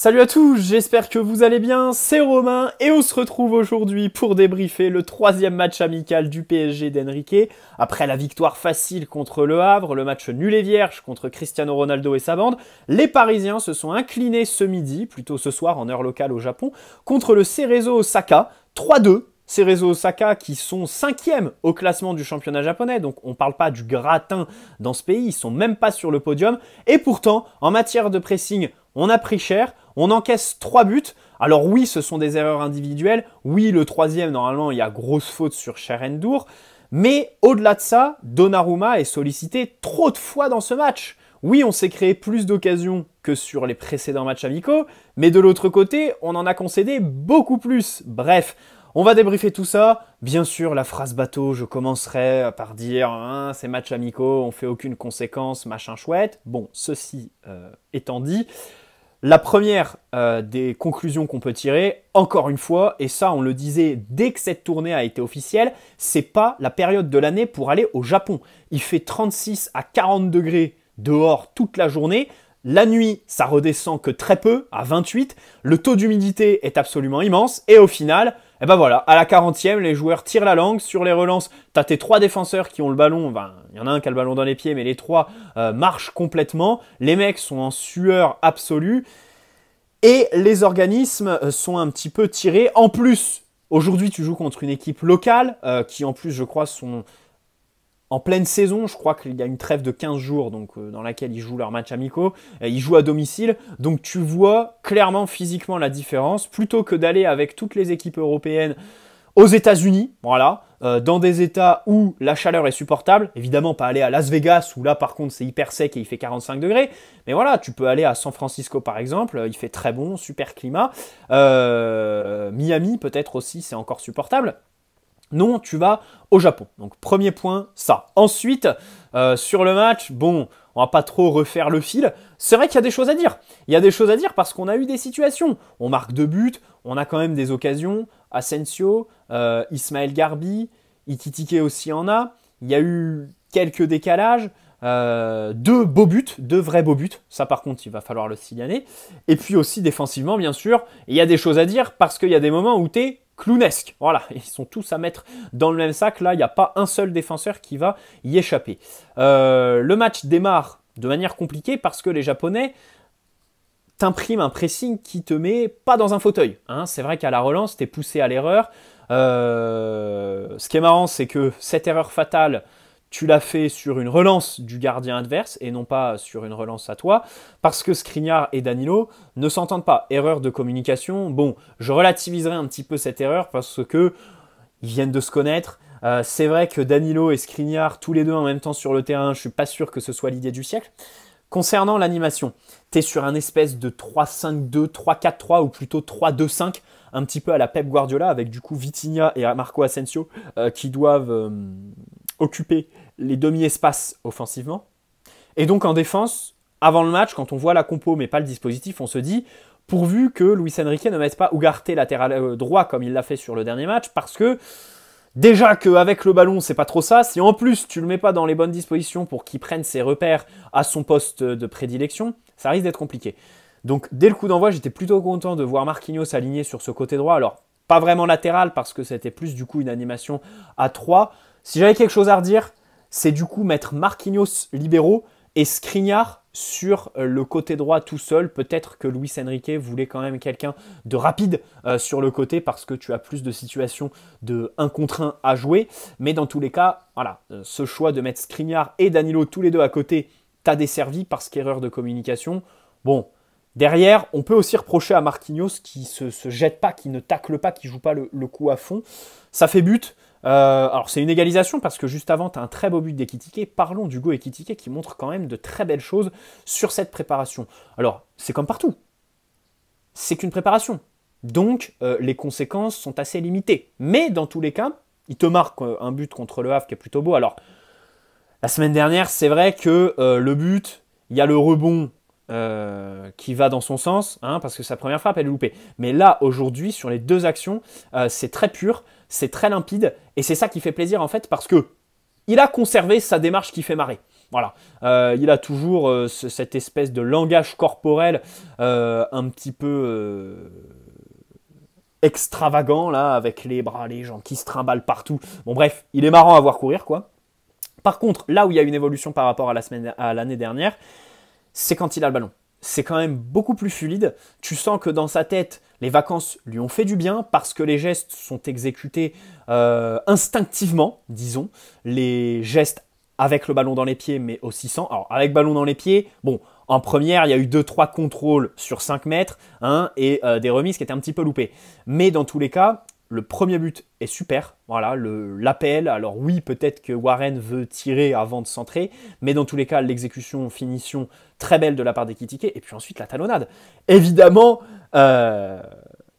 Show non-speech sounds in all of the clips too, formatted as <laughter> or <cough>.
Salut à tous, j'espère que vous allez bien, c'est Romain et on se retrouve aujourd'hui pour débriefer le troisième match amical du PSG d'Enrique. Après la victoire facile contre Le Havre, le match nul et vierge contre Cristiano Ronaldo et sa bande, les Parisiens se sont inclinés ce midi, plutôt ce soir en heure locale au Japon, contre le Cerezo Osaka, 3-2 réseaux Osaka qui sont cinquièmes au classement du championnat japonais, donc on ne parle pas du gratin dans ce pays, ils sont même pas sur le podium, et pourtant, en matière de pressing, on a pris cher, on encaisse trois buts, alors oui, ce sont des erreurs individuelles, oui, le troisième, normalement, il y a grosse faute sur Cherendour, mais au-delà de ça, Donnarumma est sollicité trop de fois dans ce match. Oui, on s'est créé plus d'occasions que sur les précédents matchs amicaux, mais de l'autre côté, on en a concédé beaucoup plus. Bref, on va débriefer tout ça. Bien sûr, la phrase bateau, je commencerai par dire hein, c'est match amicaux, on fait aucune conséquence, machin chouette. Bon, ceci euh, étant dit, la première euh, des conclusions qu'on peut tirer, encore une fois, et ça on le disait dès que cette tournée a été officielle, c'est pas la période de l'année pour aller au Japon. Il fait 36 à 40 degrés dehors toute la journée. La nuit, ça redescend que très peu, à 28. Le taux d'humidité est absolument immense. Et au final, et eh ben voilà, à la 40e, les joueurs tirent la langue sur les relances. T'as tes trois défenseurs qui ont le ballon. Enfin, il y en a un qui a le ballon dans les pieds, mais les trois euh, marchent complètement. Les mecs sont en sueur absolue. Et les organismes euh, sont un petit peu tirés. En plus, aujourd'hui, tu joues contre une équipe locale, euh, qui en plus, je crois, sont en pleine saison, je crois qu'il y a une trêve de 15 jours donc euh, dans laquelle ils jouent leur match amicaux, euh, ils jouent à domicile, donc tu vois clairement physiquement la différence plutôt que d'aller avec toutes les équipes européennes aux États-Unis, voilà, euh, dans des États où la chaleur est supportable, évidemment pas aller à Las Vegas où là par contre c'est hyper sec et il fait 45 degrés, mais voilà, tu peux aller à San Francisco par exemple, il fait très bon, super climat, Miami peut-être aussi c'est encore supportable. Non, tu vas au Japon. Donc premier point, ça. Ensuite, euh, sur le match, bon, on va pas trop refaire le fil. C'est vrai qu'il y a des choses à dire. Il y a des choses à dire parce qu'on a eu des situations. On marque deux buts, on a quand même des occasions. Asensio, euh, Ismaël Garbi, Ikitike aussi en a. Il y a eu quelques décalages. Euh, deux beaux buts, deux vrais beaux buts. Ça, par contre, il va falloir le signaler. Et puis aussi défensivement, bien sûr, il y a des choses à dire parce qu'il y a des moments où tu es clownesque. Voilà, ils sont tous à mettre dans le même sac. Là, il n'y a pas un seul défenseur qui va y échapper. Euh, le match démarre de manière compliquée parce que les Japonais t'impriment un pressing qui te met pas dans un fauteuil. Hein. C'est vrai qu'à la relance, t'es poussé à l'erreur. Euh, ce qui est marrant, c'est que cette erreur fatale tu l'as fait sur une relance du gardien adverse et non pas sur une relance à toi, parce que Skriniar et Danilo ne s'entendent pas. Erreur de communication. Bon, je relativiserai un petit peu cette erreur parce que ils viennent de se connaître. Euh, c'est vrai que Danilo et Skriniar, tous les deux en même temps sur le terrain, je suis pas sûr que ce soit l'idée du siècle. Concernant l'animation, tu es sur un espèce de 3-5-2, 3-4-3 ou plutôt 3-2-5, un petit peu à la Pep Guardiola avec du coup Vitinha et Marco Asensio euh, qui doivent euh, occuper les demi-espaces offensivement. Et donc en défense, avant le match, quand on voit la compo mais pas le dispositif, on se dit pourvu que Luis Enrique ne mette pas Ugarte latéral euh, droit comme il l'a fait sur le dernier match, parce que déjà qu'avec le ballon c'est pas trop ça, si en plus tu le mets pas dans les bonnes dispositions pour qu'il prenne ses repères à son poste de prédilection, ça risque d'être compliqué. Donc dès le coup d'envoi, j'étais plutôt content de voir Marquinhos s'aligner sur ce côté droit. Alors pas vraiment latéral parce que c'était plus du coup une animation à 3, si j'avais quelque chose à redire, c'est du coup mettre Marquinhos libéraux et Skriniar sur euh, le côté droit tout seul. Peut-être que Luis Enrique voulait quand même quelqu'un de rapide euh, sur le côté parce que tu as plus de situations de 1 contre 1 à jouer. Mais dans tous les cas, voilà, euh, ce choix de mettre Skriniar et Danilo tous les deux à côté t'a desservi parce qu'erreur de communication. Bon, Derrière, on peut aussi reprocher à Marquinhos qui se, se jette pas, qui ne tacle pas, qui joue pas le, coup à fond. Ça fait but, euh, alors c'est une égalisation parce que juste avant, tu as un très beau but d'Ekitike. Parlons d'Hugo Ekitike qui montre quand même de très belles choses sur cette préparation. Alors c'est comme partout, c'est qu'une préparation. Donc euh, les conséquences sont assez limitées. Mais dans tous les cas, il te marque euh, un but contre le Havre qui est plutôt beau. Alors la semaine dernière, c'est vrai que le but, il y a le rebond euh, qui va dans son sens, hein, parce que sa première frappe, elle est loupée. Mais là, aujourd'hui, sur les deux actions, euh, c'est très pur, c'est très limpide, et c'est ça qui fait plaisir en fait, parce que il a conservé sa démarche qui fait marrer. Voilà, euh, il a toujours cette espèce de langage corporel un petit peu extravagant là, avec les bras, les jambes qui se trimballent partout. Bon bref, il est marrant à voir courir quoi. Par contre, là où il y a une évolution par rapport à l'année dernière, c'est quand il a le ballon. C'est quand même beaucoup plus fluide. Tu sens que dans sa tête, les vacances lui ont fait du bien parce que les gestes sont exécutés euh, instinctivement, disons. Les gestes avec le ballon dans les pieds, mais aussi sans. Alors, avec ballon dans les pieds, bon, en première, il y a eu 2-3 contrôles sur 5 mètres hein, et euh, des remises qui étaient un petit peu loupées. Mais dans tous les cas, le premier but est super, voilà, l'appel. Alors oui, peut-être que Warren veut tirer avant de centrer, mais dans tous les cas, l'exécution, finition très belle de la part des d'Ekitike, et puis ensuite la talonnade. Évidemment, euh,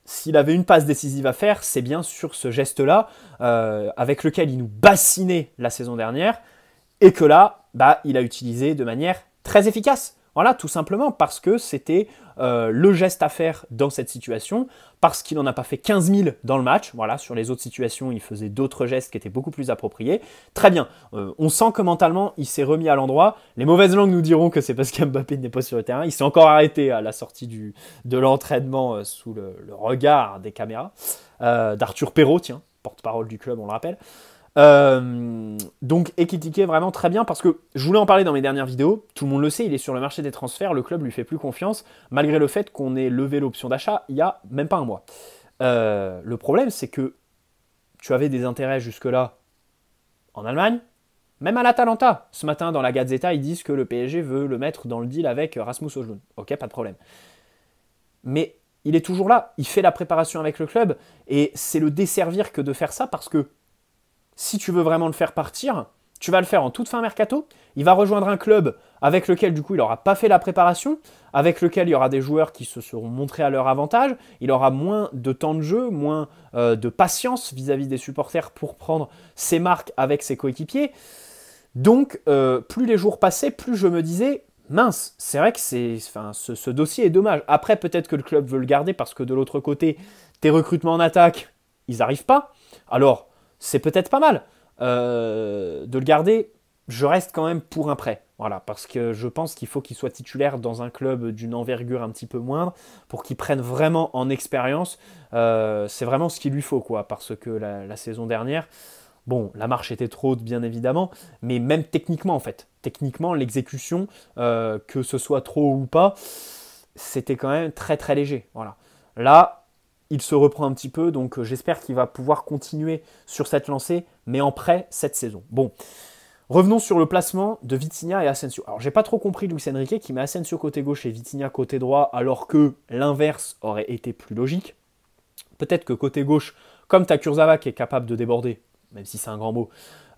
s'il avait une passe décisive à faire, c'est bien sur ce geste-là, euh, avec lequel il nous bassinait la saison dernière, et que là, bah, il a utilisé de manière très efficace. Voilà, tout simplement parce que c'était euh, le geste à faire dans cette situation, parce qu'il n'en a pas fait 15 000 dans le match. Voilà, sur les autres situations, il faisait d'autres gestes qui étaient beaucoup plus appropriés. Très bien, euh, on sent que mentalement, il s'est remis à l'endroit. Les mauvaises langues nous diront que c'est parce qu'Mbappé n'est pas sur le terrain. Il s'est encore arrêté à la sortie du, de l'entraînement euh, sous le, le, regard des caméras d'Arthur Perrault, tiens, porte-parole du club, on le rappelle. Euh, donc Ekitike vraiment très bien parce que je voulais en parler dans mes dernières vidéos, tout le monde le sait, il est sur le marché des transferts, le club lui fait plus confiance, malgré le fait qu'on ait levé l'option d'achat il y a même pas un mois. Euh, le problème c'est que tu avais des intérêts jusque-là en Allemagne, même à l'Atalanta. Ce matin dans la Gazeta ils disent que le PSG veut le mettre dans le deal avec Rasmus Hojlund. Ok, pas de problème. Mais il est toujours là, il fait la préparation avec le club et c'est le desservir que de faire ça parce que si tu veux vraiment le faire partir, tu vas le faire en toute fin mercato. Il va rejoindre un club avec lequel, du coup, il n'aura pas fait la préparation, avec lequel il y aura des joueurs qui se seront montrés à leur avantage. Il aura moins de temps de jeu, moins euh, de patience vis-à-vis des supporters pour prendre ses marques avec ses coéquipiers. Donc, euh, plus les jours passaient, plus je me disais, mince, c'est vrai que c'est, enfin, ce, ce, dossier est dommage. Après, peut-être que le club veut le garder parce que de l'autre côté, tes recrutements en attaque, ils n'arrivent pas. Alors, c'est peut-être pas mal euh, de le garder. Je reste quand même pour un prêt. Voilà, parce que je pense qu'il faut qu'il soit titulaire dans un club d'une envergure un petit peu moindre pour qu'il prenne vraiment en expérience. Euh, c'est vraiment ce qu'il lui faut, quoi, parce que la, saison dernière, bon, la marche était trop haute, bien évidemment, mais même techniquement, en fait, techniquement, l'exécution, euh, que ce soit trop ou pas, c'était quand même très très léger. Voilà. Là, il se reprend un petit peu, donc euh, j'espère qu'il va pouvoir continuer sur cette lancée, mais en prêt cette saison. Bon, revenons sur le placement de Vitinha et Asensio. Alors j'ai pas trop compris Luis Enrique qui met Asensio côté gauche et Vitinha côté droit, alors que l'inverse aurait été plus logique. Peut-être que côté gauche, comme ta qui est capable de déborder, même si c'est un grand mot,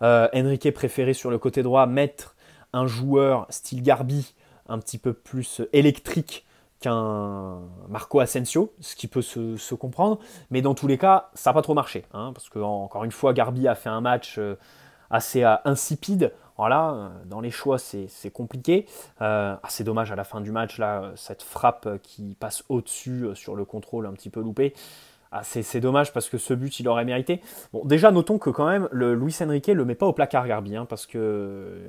euh, Enrique préférait sur le côté droit mettre un joueur style Garbi, un petit peu plus euh, électrique qu'un Marco Asensio, ce qui peut se, comprendre, mais dans tous les cas, ça n'a pas trop marché, hein, parce que encore une fois, Garbi a fait un match euh, assez euh, insipide. Voilà, euh, dans les choix, c'est compliqué. Euh, c'est dommage à la fin du match, là, cette frappe qui passe au-dessus sur le contrôle un petit peu loupé. Ah, c'est dommage parce que ce but, il aurait mérité. Bon, déjà, notons que quand même, le Luis Enrique le met pas au placard, Garbi, hein, parce que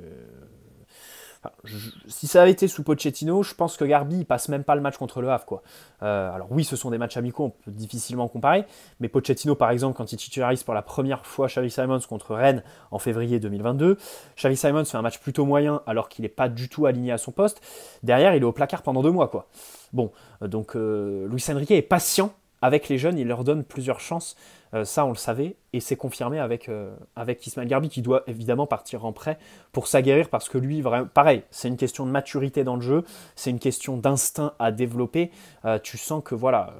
si ça avait été sous Pochettino, je pense que Garbi il passe même pas le match contre le Havre. Quoi. Euh, alors oui, ce sont des matchs amicaux, on peut difficilement comparer, mais Pochettino, par exemple, quand il titularise pour la première fois Xavi Simons contre Rennes en février 2022, Xavi Simons fait un match plutôt moyen alors qu'il n'est pas du tout aligné à son poste. Derrière, il est au placard pendant deux mois. Quoi. Bon, euh, donc euh, Louis Enrique est patient avec les jeunes, il leur donne plusieurs chances euh, ça, on le savait, et c'est confirmé avec, euh, avec Ismail Garbi, qui doit évidemment partir en prêt pour s'aguerrir, parce que lui, pareil, c'est une question de maturité dans le jeu, c'est une question d'instinct à développer. Euh, tu sens que voilà,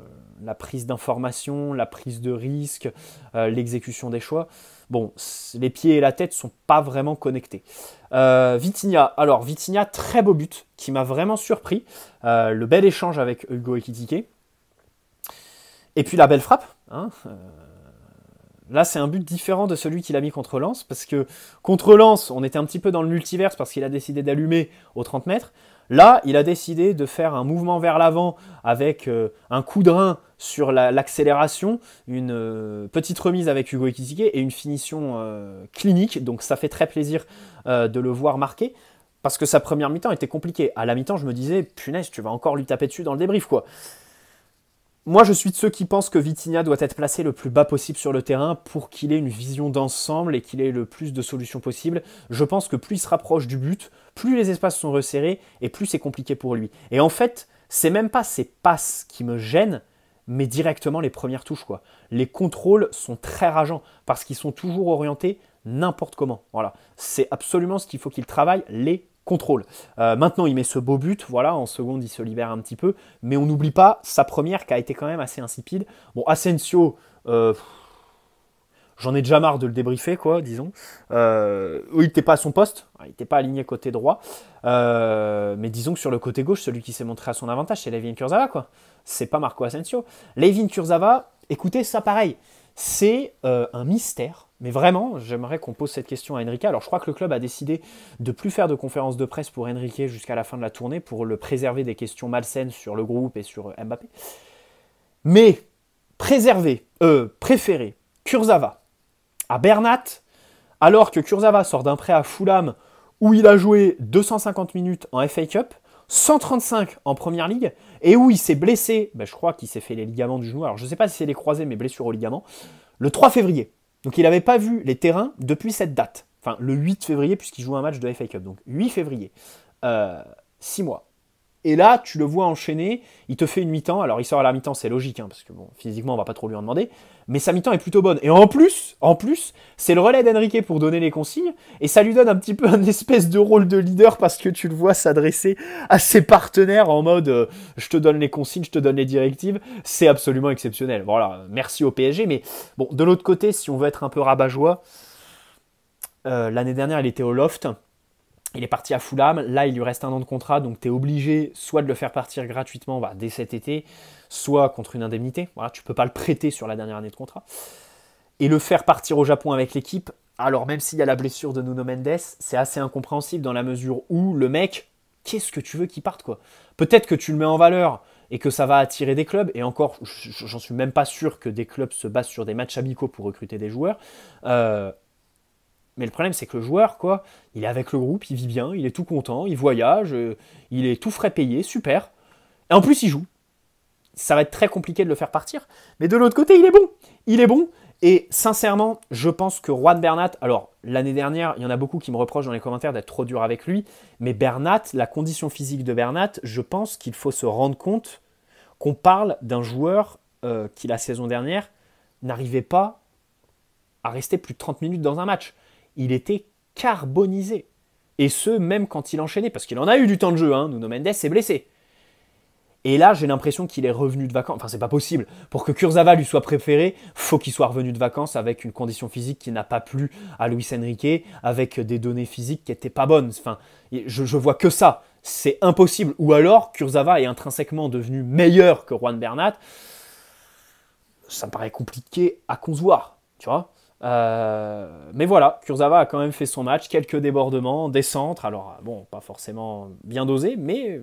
la prise d'information, la prise de risque, l'exécution des choix, bon, les pieds et la tête sont pas vraiment connectés. Euh, Vitinha, alors Vitinha, très beau but, qui m'a vraiment surpris. le bel échange avec Hugo Ekitike. Et puis la belle frappe, hein, Là, c'est un but différent de celui qu'il a mis contre Lens, parce que contre Lens, on était un petit peu dans le multiverse parce qu'il a décidé d'allumer aux 30 mètres. Là, il a décidé de faire un mouvement vers l'avant avec euh, un coup de rein sur l'accélération, une euh, petite remise avec Hugo Ekitike et une finition euh, clinique. Donc ça fait très plaisir de le voir marquer. Parce que sa première mi-temps était compliquée. À la mi-temps, je me disais, punaise, tu vas encore lui taper dessus dans le débrief, quoi. Moi, je suis de ceux qui pensent que Vitinha doit être placé le plus bas possible sur le terrain pour qu'il ait une vision d'ensemble et qu'il ait le plus de solutions possibles. Je pense que plus il se rapproche du but, plus les espaces sont resserrés et plus c'est compliqué pour lui. Et en fait, c'est même pas ses passes qui me gênent, mais directement les premières touches. Quoi. Les contrôles sont très rageants parce qu'ils sont toujours orientés n'importe comment. Voilà, c'est absolument ce qu'il faut qu'il travaille, les contrôle. Euh, maintenant, il met ce beau but, voilà, en seconde, il se libère un petit peu, mais on n'oublie pas sa première qui a été quand même assez insipide. Bon, Asensio, euh, j'en ai déjà marre de le débriefer, quoi, disons. Euh, il n'était pas à son poste, hein, il n'était pas aligné côté droit, mais disons que sur le côté gauche, celui qui s'est montré à son avantage, c'est Levin Kurzawa, quoi. C'est pas Marco Asensio. Levin Kurzawa, écoutez, ça pareil, c'est un mystère mais vraiment, j'aimerais qu'on pose cette question à Enrique. Alors je crois que le club a décidé de plus faire de conférences de presse pour Enrique jusqu'à la fin de la tournée pour le préserver des questions malsaines sur le groupe et sur euh, Mbappé. Mais préserver, euh, préférer Kurzawa à Bernat, alors que Kurzawa sort d'un prêt à Fulham où il a joué 250 minutes en FA Cup, 135 en première ligue et où il s'est blessé, ben, je crois qu'il s'est fait les ligaments du genou, alors je ne sais pas si c'est les croisés mais blessure aux ligaments, le 3 février. Donc il n'avait pas vu les terrains depuis cette date, enfin le 8 février puisqu'il joue un match de FA Cup, donc 8 février, 6 euh, mois. Et là, tu le vois enchaîner, il te fait une mi-temps, alors il sort à la mi-temps, c'est logique, hein, parce que bon, physiquement on va pas trop lui en demander, mais sa mi-temps est plutôt bonne. Et en plus, en plus, c'est le relais d'Enrique pour donner les consignes, et ça lui donne un petit peu un espèce de rôle de leader parce que tu le vois s'adresser à ses partenaires en mode euh, je te donne les consignes, je te donne les directives. C'est absolument exceptionnel. Voilà, merci au PSG, mais bon, de l'autre côté, si on veut être un peu rabat-joie, euh, l'année dernière, il était au loft. Il est parti à Fulham, là il lui reste un an de contrat, donc tu es obligé soit de le faire partir gratuitement bah, dès cet été, soit contre une indemnité. Voilà, tu ne peux pas le prêter sur la dernière année de contrat. Et le faire partir au Japon avec l'équipe, alors même s'il y a la blessure de Nuno Mendes, c'est assez incompréhensible dans la mesure où le mec, qu'est-ce que tu veux qu'il parte quoi Peut-être que tu le mets en valeur et que ça va attirer des clubs. Et encore, j'en suis même pas sûr que des clubs se basent sur des matchs amicaux pour recruter des joueurs. Euh, mais le problème, c'est que le joueur, quoi, il est avec le groupe, il vit bien, il est tout content, il voyage, euh, il est tout frais payé, super. Et en plus, il joue ça va être très compliqué de le faire partir. Mais de l'autre côté, il est bon. Il est bon. Et sincèrement, je pense que Juan Bernat, alors l'année dernière, il y en a beaucoup qui me reprochent dans les commentaires d'être trop dur avec lui, mais Bernat, la condition physique de Bernat, je pense qu'il faut se rendre compte qu'on parle d'un joueur euh, qui la saison dernière n'arrivait pas à rester plus de 30 minutes dans un match. Il était carbonisé. Et ce, même quand il enchaînait, parce qu'il en a eu du temps de jeu, hein. Nuno Mendes s'est blessé. Et là, j'ai l'impression qu'il est revenu de vacances. Enfin, c'est pas possible. Pour que Kurzawa lui soit préféré, faut qu'il soit revenu de vacances avec une condition physique qui n'a pas plu à Luis Enrique, avec des données physiques qui n'étaient pas bonnes. Enfin, je, je vois que ça. C'est impossible. Ou alors, Kurzawa est intrinsèquement devenu meilleur que Juan Bernat. Ça me paraît compliqué à concevoir, tu vois. Euh, mais voilà, Kurzawa a quand même fait son match, quelques débordements, des centres, alors bon, pas forcément bien dosé, mais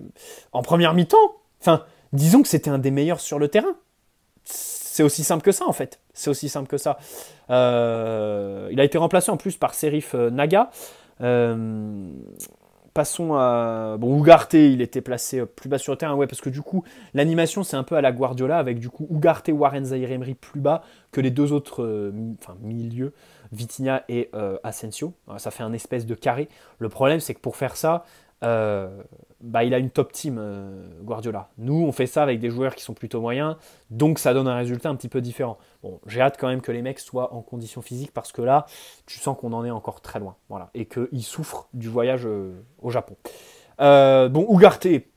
en première mi-temps, Enfin, disons que c'était un des meilleurs sur le terrain. C'est aussi simple que ça, en fait. C'est aussi simple que ça. Euh, il a été remplacé en plus par Serif euh, Naga. Euh, passons à. Bon, Ugarte, il était placé plus bas sur le terrain, ouais, parce que du coup, l'animation, c'est un peu à la Guardiola, avec du coup Ugarte, Warren Zairemri plus bas que les deux autres milieux, Vitinha et Asensio. ça fait un espèce de carré. Le problème, c'est que pour faire ça, euh, bah, il a une top team, euh, Guardiola. Nous, on fait ça avec des joueurs qui sont plutôt moyens, donc ça donne un résultat un petit peu différent. Bon, j'ai hâte quand même que les mecs soient en condition physique parce que là, tu sens qu'on en est encore très loin. Voilà, et qu'ils souffrent du voyage euh, au Japon. bon, Ougarté,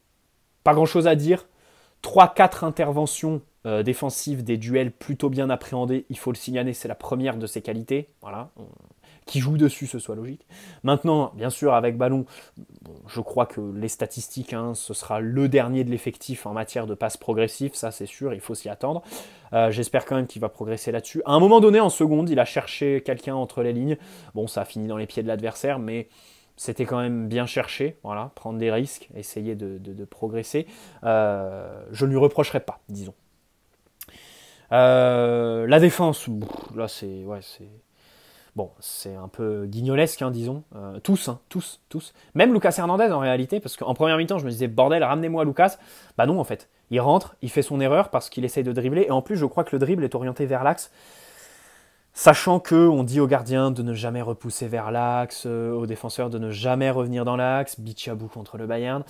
pas grand chose à dire. 3-4 interventions défensif, euh, défensive, des duels plutôt bien appréhendés, il faut le signaler, c'est la première de ses qualités. Voilà. Qui joue dessus, ce soit logique. Maintenant, bien sûr, avec ballon, je crois que les statistiques, hein, ce sera le dernier de l'effectif en matière de passes progressives, ça c'est sûr, il faut s'y attendre. Euh, j'espère quand même qu'il va progresser là-dessus. À un moment donné, en seconde, il a cherché quelqu'un entre les lignes. Bon, ça a fini dans les pieds de l'adversaire, mais c'était quand même bien cherché, voilà, prendre des risques, essayer de, progresser. Euh, je ne lui reprocherai pas, disons. Euh, la défense, là c'est ouais, c'est bon, c'est un peu guignolesque, hein, disons. Euh, tous, hein, tous, tous. Même Lucas Hernandez en réalité, parce qu'en première mi-temps, je me disais, bordel, ramenez-moi Lucas. Bah non, en fait. Il rentre, il fait son erreur parce qu'il essaye de dribbler. Et en plus, je crois que le dribble est orienté vers l'axe. Sachant que on dit aux gardiens de ne jamais repousser vers l'axe, euh, aux défenseurs de ne jamais revenir dans l'axe, Bichabou contre le Bayern.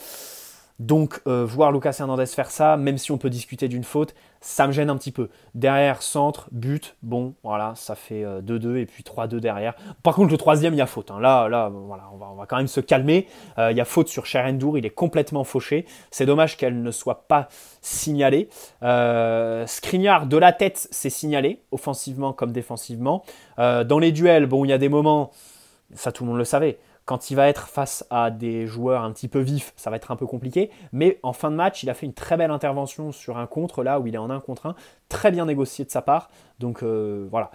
Donc, euh, voir Lucas Hernandez faire ça, même si on peut discuter d'une faute, ça me gêne un petit peu. Derrière, centre, but, bon, voilà, ça fait 2-2 euh, et puis 3-2 derrière. Par contre, le troisième, il y a faute. Hein. Là, là, voilà, on va, quand même se calmer. Euh, il y a faute sur Cherendour, il est complètement fauché. C'est dommage qu'elle ne soit pas signalée. Euh, de la tête, c'est signalé, offensivement comme défensivement. dans les duels, bon, il y a des moments, ça tout le monde le savait. Quand il va être face à des joueurs un petit peu vifs, ça va être un peu compliqué. Mais en fin de match, il a fait une très belle intervention sur un contre, là où il est en un contre un. Très bien négocié de sa part. Donc euh, voilà.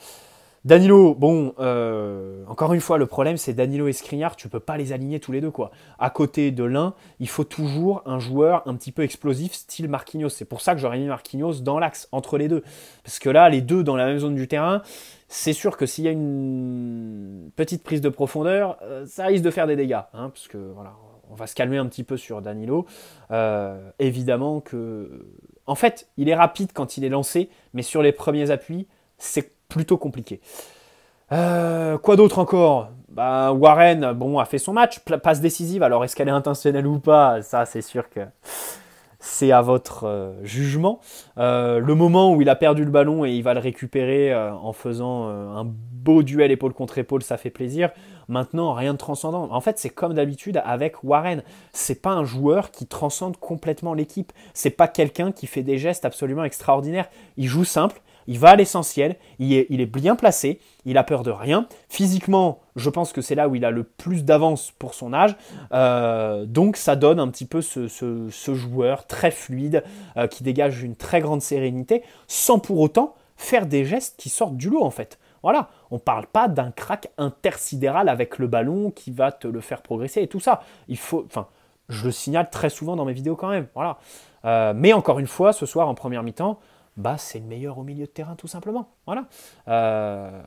Danilo, bon, euh, encore une fois, le problème c'est Danilo et Skriniar, tu peux pas les aligner tous les deux quoi. À côté de l'un, il faut toujours un joueur un petit peu explosif, style Marquinhos. C'est pour ça que j'aurais mis Marquinhos dans l'axe entre les deux, parce que là, les deux dans la même zone du terrain, c'est sûr que s'il y a une petite prise de profondeur, euh, ça risque de faire des dégâts, hein, parce que voilà, on va se calmer un petit peu sur Danilo. Euh, évidemment que, en fait, il est rapide quand il est lancé, mais sur les premiers appuis, c'est plutôt compliqué. Euh, quoi d'autre encore bah, Warren, bon, a fait son match, passe décisive. Alors, est-ce qu'elle est intentionnelle ou pas Ça, c'est sûr que c'est à votre euh, jugement. Euh, le moment où il a perdu le ballon et il va le récupérer euh, en faisant un beau duel épaule contre épaule, ça fait plaisir. Maintenant, rien de transcendant. En fait, c'est comme d'habitude avec Warren. C'est pas un joueur qui transcende complètement l'équipe. C'est pas quelqu'un qui fait des gestes absolument extraordinaires. Il joue simple, il va à l'essentiel, il est, bien placé, il a peur de rien. Physiquement, je pense que c'est là où il a le plus d'avance pour son âge. Euh, donc ça donne un petit peu ce, joueur très fluide euh, qui dégage une très grande sérénité sans pour autant faire des gestes qui sortent du lot en fait. Voilà, on ne parle pas d'un crack intersidéral avec le ballon qui va te le faire progresser et tout ça. Il faut, enfin, je le signale très souvent dans mes vidéos quand même. Voilà. Euh, mais encore une fois, ce soir en première mi-temps, bah, c'est le meilleur au milieu de terrain, tout simplement. Voilà. Euh,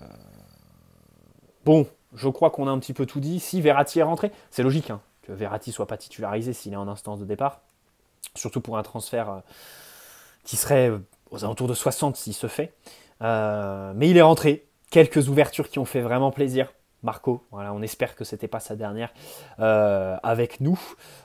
bon, je crois qu'on a un petit peu tout dit. Si Verratti est rentré, c'est logique hein, que Verratti soit pas titularisé s'il est en instance de départ. Surtout pour un transfert euh, qui serait euh, aux alentours de 60 s'il se fait. mais il est rentré. Quelques ouvertures qui ont fait vraiment plaisir. Marco. Voilà, on espère que c'était pas sa dernière euh, avec nous.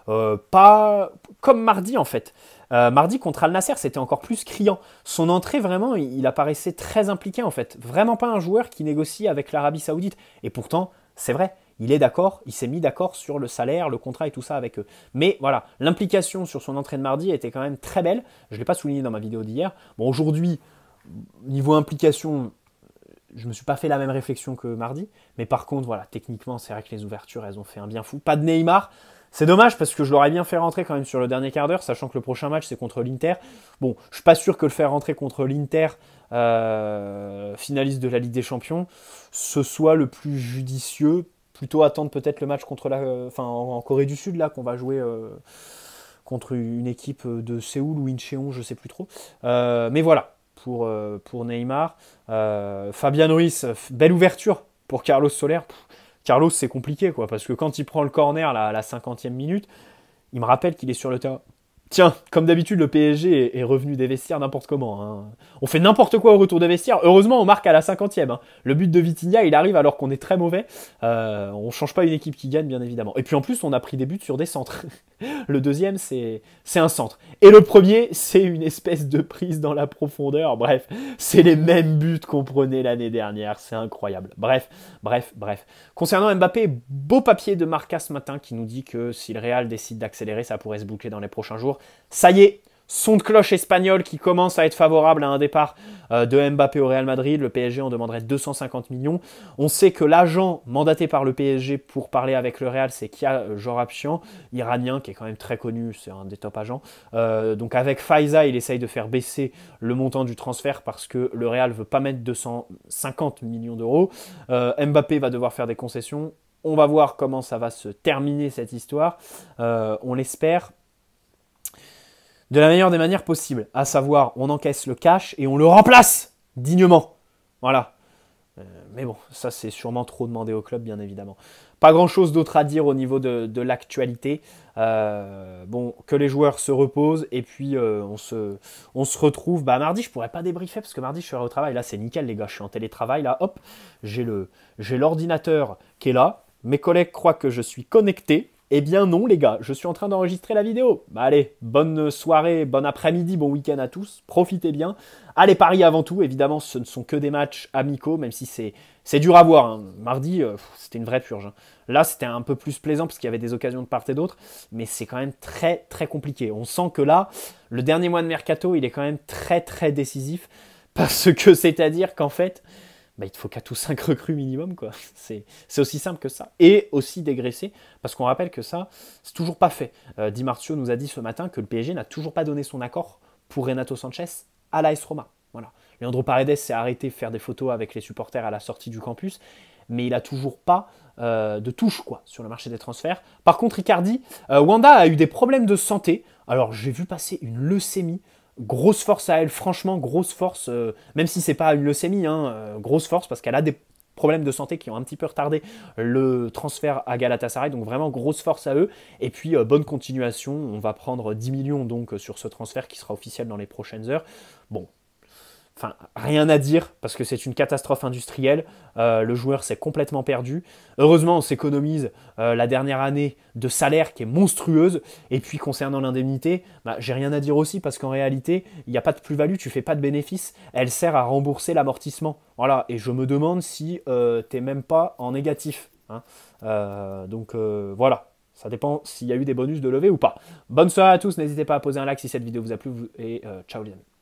Euh, pas comme mardi en fait. Euh, mardi contre Al Nasser, c'était encore plus criant. Son entrée vraiment, il, apparaissait très impliqué en fait. Vraiment pas un joueur qui négocie avec l'Arabie Saoudite. Et pourtant, c'est vrai. Il est d'accord, il s'est mis d'accord sur le salaire, le contrat et tout ça avec eux. Mais voilà, l'implication sur son entrée de mardi était quand même très belle. Je ne l'ai pas souligné dans ma vidéo d'hier. Bon, aujourd'hui, niveau implication, je me suis pas fait la même réflexion que mardi. Mais par contre, voilà, techniquement, c'est vrai que les ouvertures, elles ont fait un bien fou. Pas de Neymar. C'est dommage parce que je l'aurais bien fait rentrer quand même sur le dernier quart d'heure, sachant que le prochain match c'est contre l'Inter. Bon, je suis pas sûr que le faire rentrer contre l'Inter, euh, finaliste de la Ligue des Champions, ce soit le plus judicieux. Plutôt attendre peut-être le match contre la, euh, en, Corée du Sud là qu'on va jouer. Euh, contre une équipe de Séoul ou Incheon, je sais plus trop. mais voilà, euh, pour, Neymar. Euh, Fabian Ruiz, belle ouverture pour Carlos Soler. Carlos, c'est compliqué, quoi, parce que quand il prend le corner à la 50e minute, il me rappelle qu'il est sur le terrain. Tiens, comme d'habitude, le PSG est revenu des vestiaires n'importe comment. Hein. On fait n'importe quoi au retour des vestiaires. Heureusement, on marque à la 50e. Hein. Le but de Vitinha, il arrive alors qu'on est très mauvais. on euh, on change pas une équipe qui gagne, bien évidemment. Et puis en plus, on a pris des buts sur des centres. <laughs> Le deuxième, c'est un centre. Et le premier, c'est une espèce de prise dans la profondeur. Bref, c'est les mêmes buts qu'on prenait l'année dernière. C'est incroyable. Bref, bref, bref. Concernant Mbappé, beau papier de Marca ce matin qui nous dit que si le Real décide d'accélérer, ça pourrait se boucler dans les prochains jours. Ça y est, son de cloche espagnol qui commence à être favorable à un départ euh, de Mbappé au Real Madrid. Le PSG en demanderait 250 millions. On sait que l'agent mandaté par le PSG pour parler avec le Real, c'est Kia euh, Jorabchian, iranien, qui est quand même très connu, c'est un des top agents. Euh, donc avec Faiza, il essaye de faire baisser le montant du transfert parce que le Real veut pas mettre 250 millions d'euros. Mbappé va devoir faire des concessions. On va voir comment ça va se terminer cette histoire. on l'espère de la meilleure des manières possibles, à savoir on encaisse le cash et on le remplace dignement. Voilà. Euh, mais bon, ça c'est sûrement trop demandé au club, bien évidemment. Pas grand-chose d'autre à dire au niveau de, l'actualité. Euh, bon, que les joueurs se reposent et puis euh, on, se, on se retrouve. Bah mardi, je pourrais pas débriefer parce que mardi je serai au travail. Là, c'est nickel les gars, je suis en télétravail. Là, hop, j'ai l'ordinateur qui est là. Mes collègues croient que je suis connecté. Eh bien non les gars, je suis en train d'enregistrer la vidéo. Bah allez, bonne soirée, bon après-midi, bon week-end à tous, profitez bien. Allez Paris avant tout, évidemment ce ne sont que des matchs amicaux, même si c'est, c'est dur à voir. Hein. Mardi, euh, c'était une vraie purge. Hein. Là c'était un peu plus plaisant parce qu'il y avait des occasions de part et d'autre, mais c'est quand même très très compliqué. On sent que là, le dernier mois de Mercato, il est quand même très très décisif, parce que c'est-à-dire qu'en fait bah, il te faut qu'à tous 5 recrues minimum. quoi. C'est aussi simple que ça. Et aussi dégraisser, parce qu'on rappelle que ça, c'est toujours pas fait. Euh, Di nous a dit ce matin que le PSG n'a toujours pas donné son accord pour Renato Sanchez à S Roma. Voilà. Leandro Paredes s'est arrêté de faire des photos avec les supporters à la sortie du campus, mais il n'a toujours pas euh, de touche quoi, sur le marché des transferts. Par contre, Icardi, euh, Wanda a eu des problèmes de santé. Alors, j'ai vu passer une leucémie grosse force à elle, franchement, grosse force, euh, même si c'est pas une leucémie, hein, euh, grosse force parce qu'elle a des problèmes de santé qui ont un petit peu retardé le transfert à Galatasaray, donc vraiment grosse force à eux, et puis euh, bonne continuation, on va prendre 10 millions donc sur ce transfert qui sera officiel dans les prochaines heures. Bon, enfin, rien à dire parce que c'est une catastrophe industrielle. Euh, le joueur s'est complètement perdu. Heureusement, on s'économise euh, la dernière année de salaire qui est monstrueuse. Et puis concernant l'indemnité, bah, j'ai rien à dire aussi parce qu'en réalité, il n'y a pas de plus-value, tu fais pas de bénéfice. Elle sert à rembourser l'amortissement. Voilà. Et je me demande si euh, tu n'es même pas en négatif. Hein. donc voilà. Ça dépend s'il y a eu des bonus de levée ou pas. Bonne soirée à tous, n'hésitez pas à poser un like si cette vidéo vous a plu et ciao les amis.